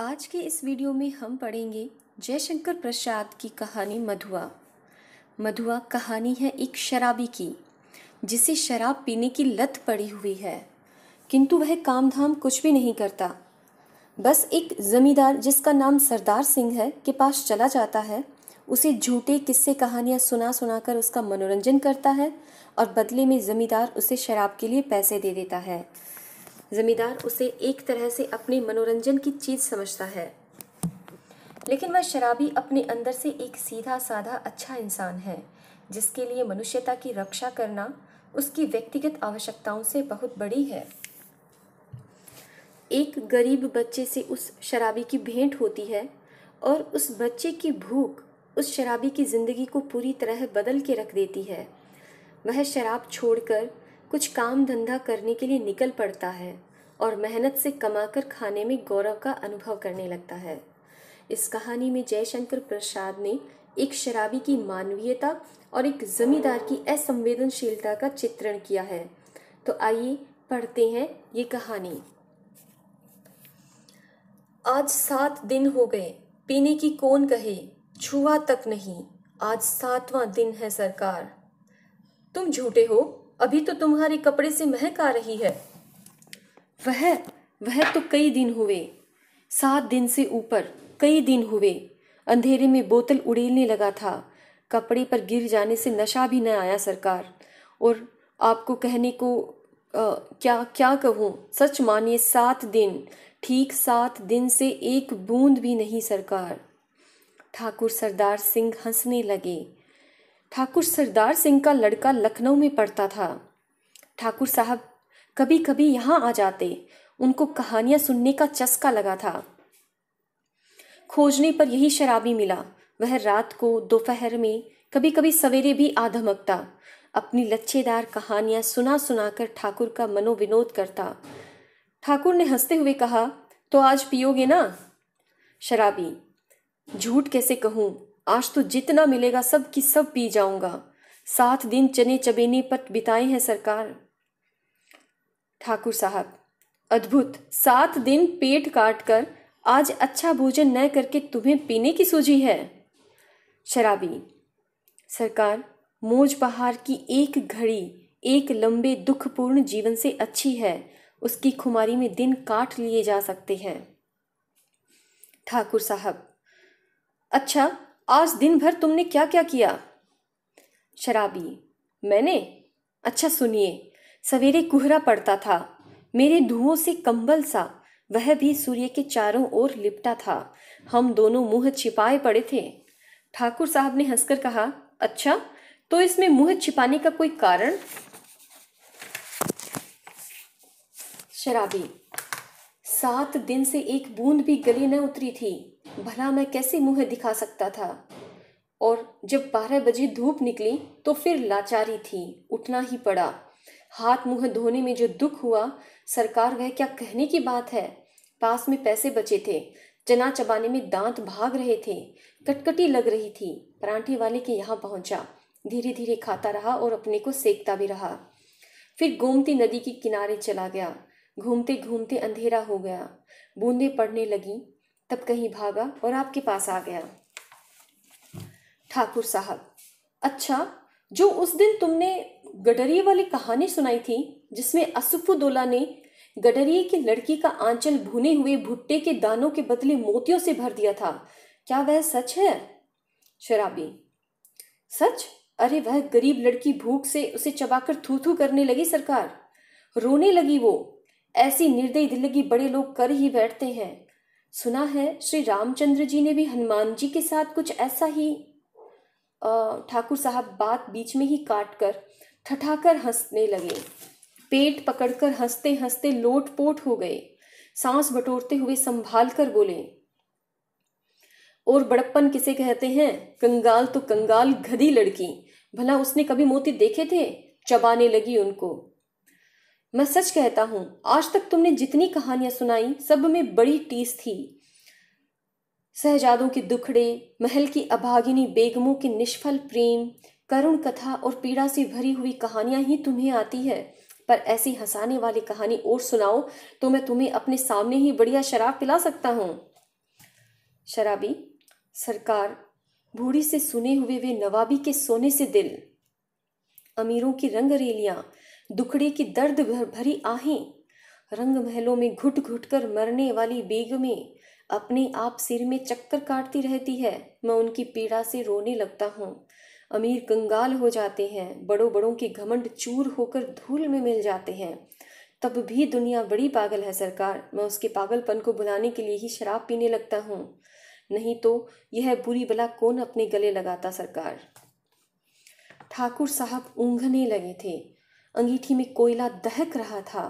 आज के इस वीडियो में हम पढ़ेंगे जयशंकर प्रसाद की कहानी मधुआ मधुआ कहानी है एक शराबी की जिसे शराब पीने की लत पड़ी हुई है किंतु वह काम धाम कुछ भी नहीं करता बस एक ज़मींदार जिसका नाम सरदार सिंह है के पास चला जाता है उसे झूठे किस्से कहानियाँ सुना सुनाकर उसका मनोरंजन करता है और बदले में ज़मींदार उसे शराब के लिए पैसे दे देता है जमींदार उसे एक तरह से अपने मनोरंजन की चीज समझता है लेकिन वह शराबी अपने अंदर से एक सीधा साधा अच्छा इंसान है जिसके लिए मनुष्यता की रक्षा करना उसकी व्यक्तिगत आवश्यकताओं से बहुत बड़ी है एक गरीब बच्चे से उस शराबी की भेंट होती है और उस बच्चे की भूख उस शराबी की ज़िंदगी को पूरी तरह बदल के रख देती है वह शराब छोड़कर कुछ काम धंधा करने के लिए निकल पड़ता है और मेहनत से कमाकर खाने में गौरव का अनुभव करने लगता है इस कहानी में जयशंकर प्रसाद ने एक शराबी की मानवीयता और एक जमींदार की असंवेदनशीलता का चित्रण किया है तो आइए पढ़ते हैं ये कहानी आज सात दिन हो गए पीने की कौन कहे छुआ तक नहीं आज सातवां दिन है सरकार तुम झूठे हो अभी तो तुम्हारे कपड़े से महक आ रही है वह वह तो कई दिन हुए सात दिन से ऊपर कई दिन हुए अंधेरे में बोतल उड़ेलने लगा था कपड़े पर गिर जाने से नशा भी न आया सरकार और आपको कहने को आ, क्या क्या कहूँ सच मानिए सात दिन ठीक सात दिन से एक बूंद भी नहीं सरकार ठाकुर सरदार सिंह हंसने लगे ठाकुर सरदार सिंह का लड़का लखनऊ में पढ़ता था ठाकुर साहब कभी कभी यहाँ आ जाते उनको कहानियाँ सुनने का चस्का लगा था खोजने पर यही शराबी मिला वह रात को दोपहर में कभी कभी सवेरे भी आधमकता अपनी लच्छेदार कहानियाँ सुना सुना कर ठाकुर का मनोविनोद करता ठाकुर ने हंसते हुए कहा तो आज पियोगे ना शराबी झूठ कैसे कहूँ आज तो जितना मिलेगा सब की सब पी जाऊंगा सात दिन चने चबेने पर बिताए हैं सरकार ठाकुर साहब अद्भुत सात दिन पेट काट कर आज अच्छा भोजन न करके तुम्हें पीने की सूझी है शराबी सरकार मोज बहार की एक घड़ी एक लंबे दुखपूर्ण जीवन से अच्छी है उसकी खुमारी में दिन काट लिए जा सकते हैं ठाकुर साहब अच्छा आज दिन भर तुमने क्या क्या किया शराबी मैंने अच्छा सुनिए सवेरे कोहरा पड़ता था मेरे धुओं से कंबल सा वह भी सूर्य के चारों ओर लिपटा था हम दोनों मुंह छिपाए पड़े थे ठाकुर साहब ने हंसकर कहा अच्छा तो इसमें मुंह छिपाने का कोई कारण शराबी सात दिन से एक बूंद भी गले न उतरी थी भला मैं कैसे मुंह दिखा सकता था और जब बारह बजे धूप निकली तो फिर लाचारी थी उठना ही पड़ा हाथ मुंह धोने में जो दुख हुआ सरकार वह क्या कहने की बात है पास में पैसे बचे थे चना चबाने में दांत भाग रहे थे कटकटी लग रही थी परांठे वाले के यहाँ पहुंचा धीरे धीरे खाता रहा और अपने को सेकता भी रहा फिर गोमती नदी के किनारे चला गया घूमते घूमते अंधेरा हो गया बूंदें पड़ने लगी तब कहीं भागा और आपके पास आ गया ठाकुर साहब अच्छा जो उस दिन तुमने गडरिए वाली कहानी सुनाई थी जिसमें असुफुदोला ने गडरी की लड़की का आंचल भुने हुए भुट्टे के दानों के बदले मोतियों से भर दिया था क्या वह सच है शराबी सच अरे वह गरीब लड़की भूख से उसे चबाकर थू थू करने लगी सरकार रोने लगी वो ऐसी निर्दयी दिल्ली बड़े लोग कर ही बैठते हैं सुना है श्री रामचंद्र जी ने भी हनुमान जी के साथ कुछ ऐसा ही ठाकुर साहब बात बीच में ही काट कर ठठाकर हंसने लगे पेट पकड़कर हंसते हंसते लोट पोट हो गए सांस बटोरते हुए संभाल कर बोले और बड़प्पन किसे कहते हैं कंगाल तो कंगाल घदी लड़की भला उसने कभी मोती देखे थे चबाने लगी उनको मैं सच कहता हूं आज तक तुमने जितनी कहानियां सुनाई सब में बड़ी टीस थी सहजादों के दुखड़े महल की अभागिनी बेगमों के निष्फल प्रेम करुण कथा और पीड़ा से भरी हुई कहानियां ही तुम्हें आती है पर ऐसी हंसाने वाली कहानी और सुनाओ तो मैं तुम्हें अपने सामने ही बढ़िया शराब पिला सकता हूं शराबी सरकार बूढ़ी से सुने हुए वे नवाबी के सोने से दिल अमीरों की रंग रेलियां दुखड़े की दर्द भरी आहें रंग महलों में घुट घुट कर मरने वाली बेगमें अपने आप सिर में चक्कर काटती रहती है मैं उनकी पीड़ा से रोने लगता हूँ अमीर कंगाल हो जाते हैं बड़ों बड़ों के घमंड चूर होकर धूल में मिल जाते हैं तब भी दुनिया बड़ी पागल है सरकार मैं उसके पागलपन को बुलाने के लिए ही शराब पीने लगता हूँ नहीं तो यह बुरी बला कौन अपने गले लगाता सरकार ठाकुर साहब ऊँघने लगे थे अंगीठी में कोयला दहक रहा था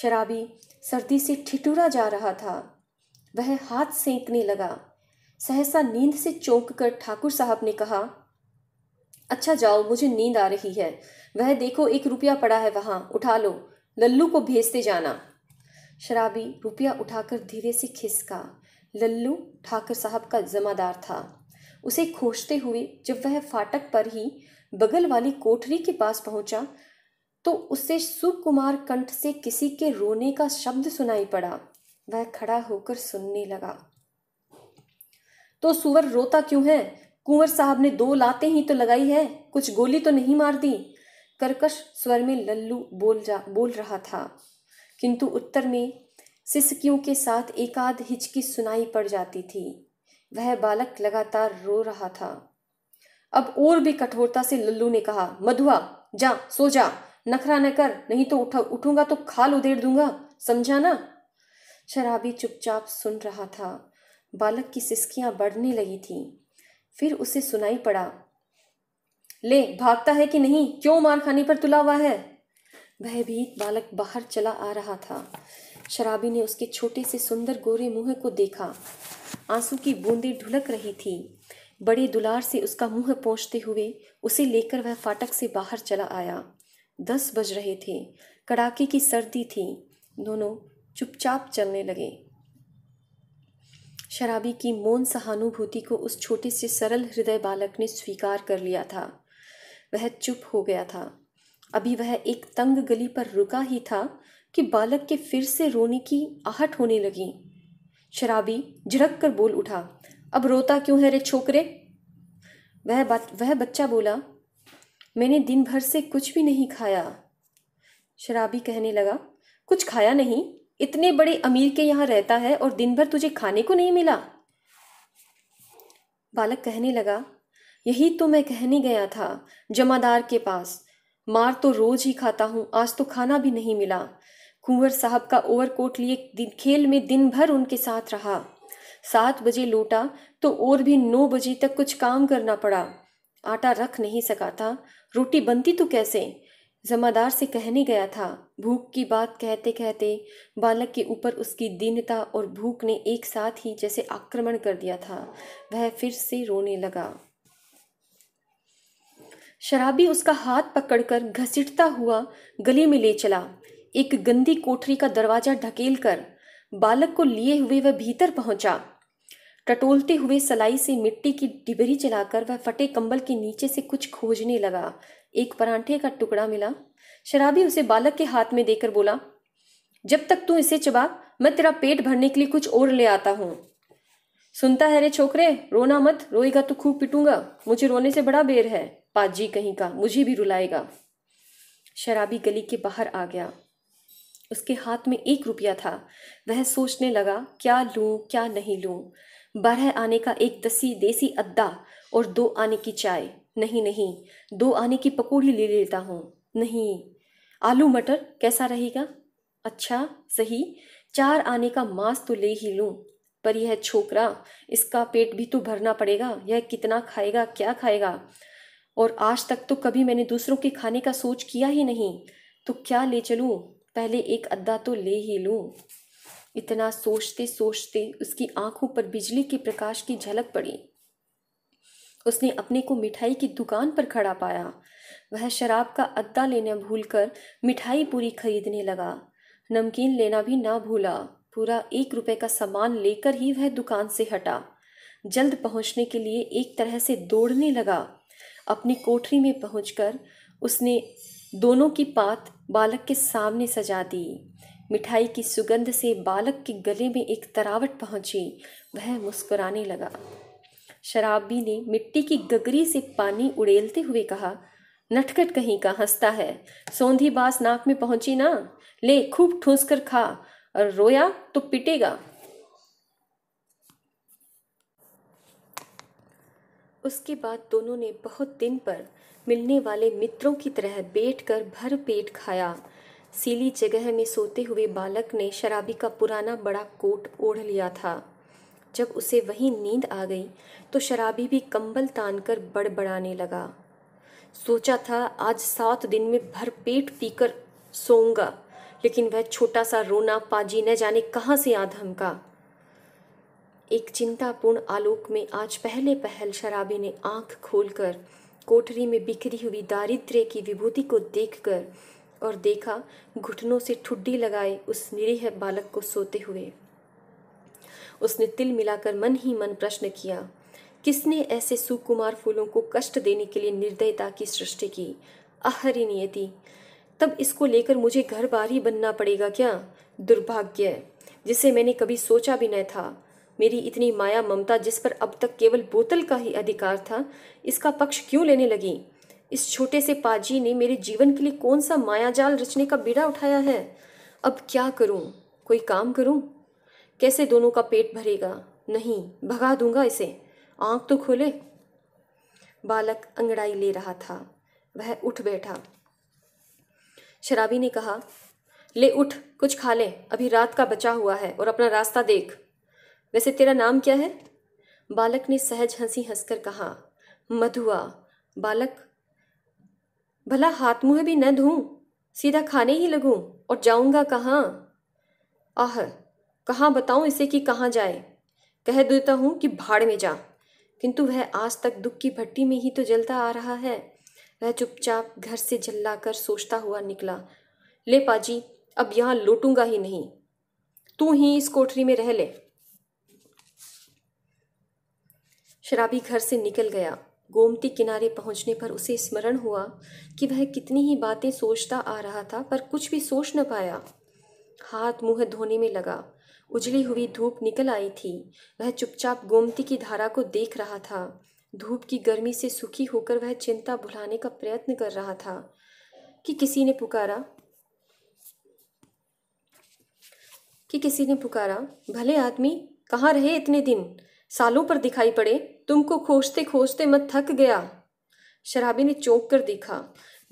शराबी सर्दी से ठिठुरा जा रहा था वह हाथ सेंकने लगा सहसा नींद से चौंक कर ठाकुर साहब ने कहा अच्छा जाओ मुझे नींद आ रही है वह देखो एक रुपया पड़ा है वहां उठा लो लल्लू को भेजते जाना शराबी रुपया उठाकर धीरे से खिसका लल्लू ठाकुर साहब का जमादार था उसे खोजते हुए जब वह फाटक पर ही बगल वाली कोठरी के पास पहुंचा तो उसे सुकुमार कंठ से किसी के रोने का शब्द सुनाई पड़ा वह खड़ा होकर सुनने लगा तो सुवर रोता क्यों है कुंवर साहब ने दो लाते ही तो लगाई है कुछ गोली तो नहीं मार दी करकश स्वर में लल्लू बोल जा बोल रहा था किंतु उत्तर में सिसकियों के साथ एकाध हिचकी सुनाई पड़ जाती थी वह बालक लगातार रो रहा था अब और भी कठोरता से लल्लू ने कहा मधुआ जा सो जा नखरा न कर नहीं तो उठा उठूंगा तो खाल उधेड़ दूंगा समझा ना शराबी चुपचाप सुन रहा था बालक की सिसकियां बढ़ने लगी थी फिर उसे सुनाई पड़ा ले भागता है कि नहीं क्यों मार खाने पर तुला हुआ है भयभीत बालक बाहर चला आ रहा था शराबी ने उसके छोटे से सुंदर गोरे मुंह को देखा आंसू की बूंदें ढुलक रही थी बड़े दुलार से उसका मुंह पहुंचते हुए उसे लेकर वह फाटक से बाहर चला आया दस बज रहे थे कड़ाके की सर्दी थी दोनों चुपचाप चलने लगे शराबी की मौन सहानुभूति को उस छोटे से सरल हृदय बालक ने स्वीकार कर लिया था वह चुप हो गया था अभी वह एक तंग गली पर रुका ही था कि बालक के फिर से रोने की आहट होने लगी शराबी झड़क कर बोल उठा अब रोता क्यों है रे छोकरे वह बात वह बच्चा बोला मैंने दिन भर से कुछ भी नहीं खाया शराबी कहने लगा कुछ खाया नहीं इतने बड़े अमीर के यहाँ रहता है और दिन भर तुझे खाने को नहीं मिला बालक कहने लगा यही तो मैं कहने गया था जमादार के पास मार तो रोज ही खाता हूँ आज तो खाना भी नहीं मिला कुंवर साहब का ओवरकोट लिए खेल में दिन भर उनके साथ रहा सात बजे लौटा तो और भी नौ बजे तक कुछ काम करना पड़ा आटा रख नहीं सका था रोटी बनती तो कैसे जमादार से कहने गया था भूख की बात कहते कहते बालक के ऊपर उसकी दीनता और भूख ने एक साथ ही जैसे आक्रमण कर दिया था वह फिर से रोने लगा शराबी उसका हाथ पकड़कर घसीटता हुआ गली में ले चला एक गंदी कोठरी का दरवाजा ढकेल कर बालक को लिए हुए वह भीतर पहुंचा टटोलते हुए सलाई से मिट्टी की डिबरी चलाकर वह फटे कंबल के नीचे से कुछ खोजने लगा एक परांठे का टुकड़ा मिला शराबी उसे बालक के हाथ में देकर बोला जब तक तू इसे चबा मैं तेरा पेट भरने के लिए कुछ और ले आता हूं सुनता है रे छोकरे रोना मत रोएगा तो खूब पिटूंगा मुझे रोने से बड़ा बेर है पाजी कहीं का मुझे भी रुलाएगा शराबी गली के बाहर आ गया उसके हाथ में एक रुपया था वह सोचने लगा क्या लूं क्या नहीं लूं बारह आने का एक दसी देसी अद्दा और दो आने की चाय नहीं नहीं दो आने की पकौड़ी ले लेता हूँ नहीं आलू मटर कैसा रहेगा अच्छा सही चार आने का मांस तो ले ही लूँ पर यह छोकरा इसका पेट भी तो भरना पड़ेगा यह कितना खाएगा क्या खाएगा और आज तक तो कभी मैंने दूसरों के खाने का सोच किया ही नहीं तो क्या ले चलूँ पहले एक अद्दा तो ले ही लूँ इतना सोचते सोचते उसकी आंखों पर बिजली के प्रकाश की झलक पड़ी उसने अपने को मिठाई की दुकान पर खड़ा पाया वह शराब का अद्दा लेना भूलकर मिठाई पूरी खरीदने लगा नमकीन लेना भी ना भूला पूरा एक रुपए का सामान लेकर ही वह दुकान से हटा जल्द पहुंचने के लिए एक तरह से दौड़ने लगा अपनी कोठरी में पहुंचकर उसने दोनों की पात बालक के सामने सजा दी मिठाई की सुगंध से बालक के गले में एक तरावट पहुंची वह मुस्कुराने लगा शराबी ने मिट्टी की गगरी से पानी उड़ेलते हुए कहा नटखट कहीं का हंसता है सौंधी बास नाक में पहुंची ना ले खूब ठूस कर खा और रोया तो पिटेगा उसके बाद दोनों ने बहुत दिन पर मिलने वाले मित्रों की तरह बैठकर भर पेट खाया सीली जगह में सोते हुए बालक ने शराबी का पुराना बड़ा कोट ओढ़ लिया था जब उसे वही नींद आ गई तो शराबी भी कंबल तानकर बड़बड़ाने लगा सोचा था आज सात दिन में भर पेट पीकर सोऊंगा लेकिन वह छोटा सा रोना पाजी न जाने कहाँ से आ धमका एक चिंतापूर्ण आलोक में आज पहले पहल शराबी ने आंख खोलकर कोठरी में बिखरी हुई दारिद्र्य की विभूति को देखकर और देखा घुटनों से ठुड्डी लगाए उस निरीह बालक को सोते हुए उसने तिल मिलाकर मन ही मन प्रश्न किया किसने ऐसे सुकुमार फूलों को कष्ट देने के लिए निर्दयता की सृष्टि की अहरी नियति तब इसको लेकर मुझे घर बार ही बनना पड़ेगा क्या दुर्भाग्य जिसे मैंने कभी सोचा भी न था मेरी इतनी माया ममता जिस पर अब तक केवल बोतल का ही अधिकार था इसका पक्ष क्यों लेने लगी इस छोटे से पाजी ने मेरे जीवन के लिए कौन सा मायाजाल रचने का बीड़ा उठाया है अब क्या करूं कोई काम करूं कैसे दोनों का पेट भरेगा नहीं भगा दूंगा इसे आंख तो खोले बालक अंगड़ाई ले रहा था वह उठ बैठा शराबी ने कहा ले उठ कुछ खा ले अभी रात का बचा हुआ है और अपना रास्ता देख वैसे तेरा नाम क्या है बालक ने सहज हंसी हंसकर कहा मधुआ बालक भला हाथ मुँह भी न धूं सीधा खाने ही लगूं और जाऊंगा कहाँ आह कहाँ बताऊं इसे कि कहाँ जाए कह देता हूं कि भाड़ में जा किंतु वह आज तक दुख की भट्टी में ही तो जलता आ रहा है वह चुपचाप घर से झल्ला कर सोचता हुआ निकला ले पाजी अब यहाँ लौटूंगा ही नहीं तू ही इस कोठरी में रह ले शराबी घर से निकल गया गोमती किनारे पहुंचने पर उसे स्मरण हुआ कि वह कितनी ही बातें सोचता आ रहा था पर कुछ भी सोच न पाया हाथ मुंह धोने में लगा उजली हुई धूप निकल आई थी वह चुपचाप गोमती की धारा को देख रहा था धूप की गर्मी से सुखी होकर वह चिंता भुलाने का प्रयत्न कर रहा था कि किसी ने पुकारा कि किसी ने पुकारा भले आदमी कहाँ रहे इतने दिन सालों पर दिखाई पड़े तुमको खोजते खोजते मैं थक गया शराबी ने चौंक कर देखा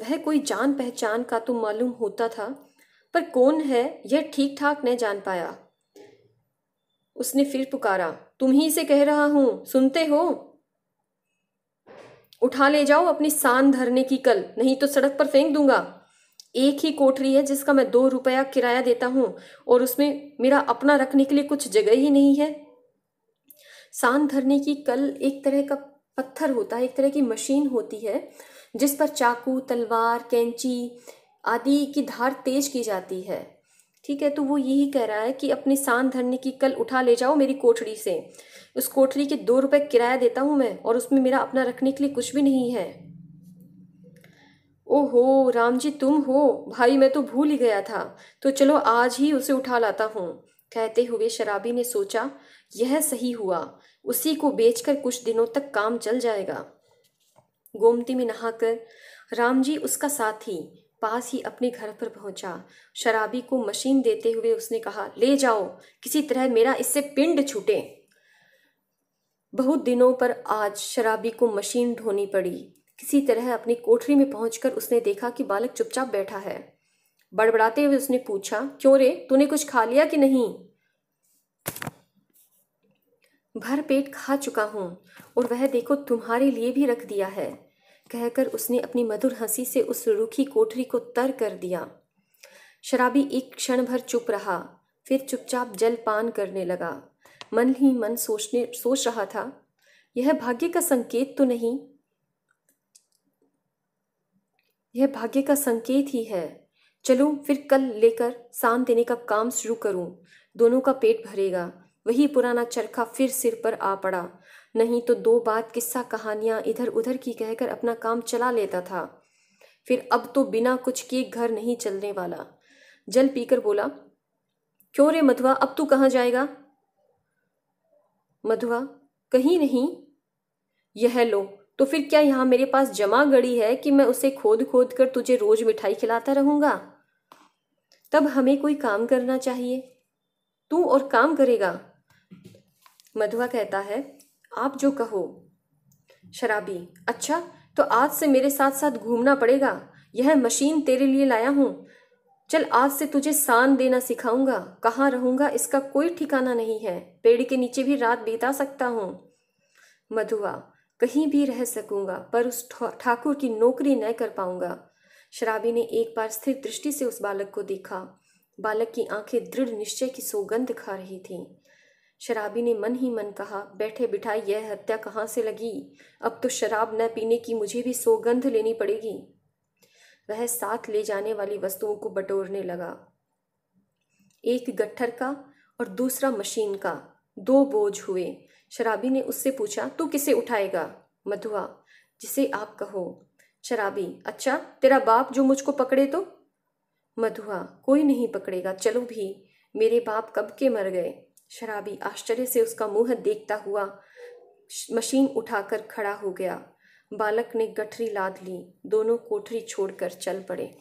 वह कोई जान पहचान का तो मालूम होता था पर कौन है यह ठीक ठाक नहीं जान पाया उसने फिर पुकारा तुम ही से कह रहा हूं सुनते हो उठा ले जाओ अपनी सान धरने की कल नहीं तो सड़क पर फेंक दूंगा एक ही कोठरी है जिसका मैं दो रुपया किराया देता हूं और उसमें मेरा अपना रखने के लिए कुछ जगह ही नहीं है सान धरने की कल एक तरह का पत्थर होता है एक तरह की मशीन होती है जिस पर चाकू तलवार कैंची आदि की धार तेज की जाती है ठीक है तो वो यही कह रहा है कि अपनी सान धरने की कल उठा ले जाओ मेरी कोठरी से उस कोठरी के दो रुपए किराया देता हूँ मैं और उसमें मेरा अपना रखने के लिए कुछ भी नहीं है ओहो राम जी तुम हो भाई मैं तो भूल ही गया था तो चलो आज ही उसे उठा लाता हूँ कहते हुए शराबी ने सोचा यह सही हुआ उसी को बेचकर कुछ दिनों तक काम चल जाएगा गोमती में नहाकर राम जी उसका साथी पास ही अपने घर पर पहुंचा शराबी को मशीन देते हुए उसने कहा ले जाओ किसी तरह मेरा इससे पिंड छूटे बहुत दिनों पर आज शराबी को मशीन ढोनी पड़ी किसी तरह अपनी कोठरी में पहुंचकर उसने देखा कि बालक चुपचाप बैठा है बड़बड़ाते हुए उसने पूछा क्यों रे तूने कुछ खा लिया कि नहीं भर पेट खा चुका हूँ और वह देखो तुम्हारे लिए भी रख दिया है कहकर उसने अपनी मधुर हंसी से उस रूखी कोठरी को तर कर दिया शराबी एक क्षण भर चुप रहा फिर चुपचाप जल पान करने लगा मन ही मन सोचने सोच रहा था यह भाग्य का संकेत तो नहीं यह भाग्य का संकेत ही है चलो फिर कल लेकर शाम देने का काम शुरू करूं दोनों का पेट भरेगा वही पुराना चरखा फिर सिर पर आ पड़ा नहीं तो दो बात किस्सा कहानियां इधर उधर की कहकर अपना काम चला लेता था फिर अब तो बिना कुछ किए घर नहीं चलने वाला जल पीकर बोला क्यों रे मधुआ अब तू कहाँ जाएगा मधुआ कहीं नहीं यह लो तो फिर क्या यहां मेरे पास जमा गड़ी है कि मैं उसे खोद खोद कर तुझे रोज मिठाई खिलाता रहूंगा तब हमें कोई काम करना चाहिए तू और काम करेगा मधुआ कहता है आप जो कहो शराबी अच्छा तो आज से मेरे साथ साथ घूमना पड़ेगा यह मशीन तेरे लिए लाया हूँ चल आज से तुझे सान देना सिखाऊंगा कहाँ रहूंगा इसका कोई ठिकाना नहीं है पेड़ के नीचे भी रात बिता सकता हूँ मधुआ कहीं भी रह सकूंगा पर उस ठाकुर की नौकरी न कर पाऊंगा शराबी ने एक बार स्थिर दृष्टि से उस बालक को देखा बालक की आंखें दृढ़ निश्चय की सौगंध खा रही थीं शराबी ने मन ही मन कहा बैठे बिठाए यह हत्या कहाँ से लगी अब तो शराब न पीने की मुझे भी सोगंध लेनी पड़ेगी वह साथ ले जाने वाली वस्तुओं को बटोरने लगा एक गट्ठर का और दूसरा मशीन का दो बोझ हुए शराबी ने उससे पूछा तू किसे उठाएगा मधुआ जिसे आप कहो शराबी अच्छा तेरा बाप जो मुझको पकड़े तो मधुआ कोई नहीं पकड़ेगा चलो भी मेरे बाप कब के मर गए शराबी आश्चर्य से उसका मुंह देखता हुआ मशीन उठाकर खड़ा हो गया बालक ने गठरी लाद ली दोनों कोठरी छोड़कर चल पड़े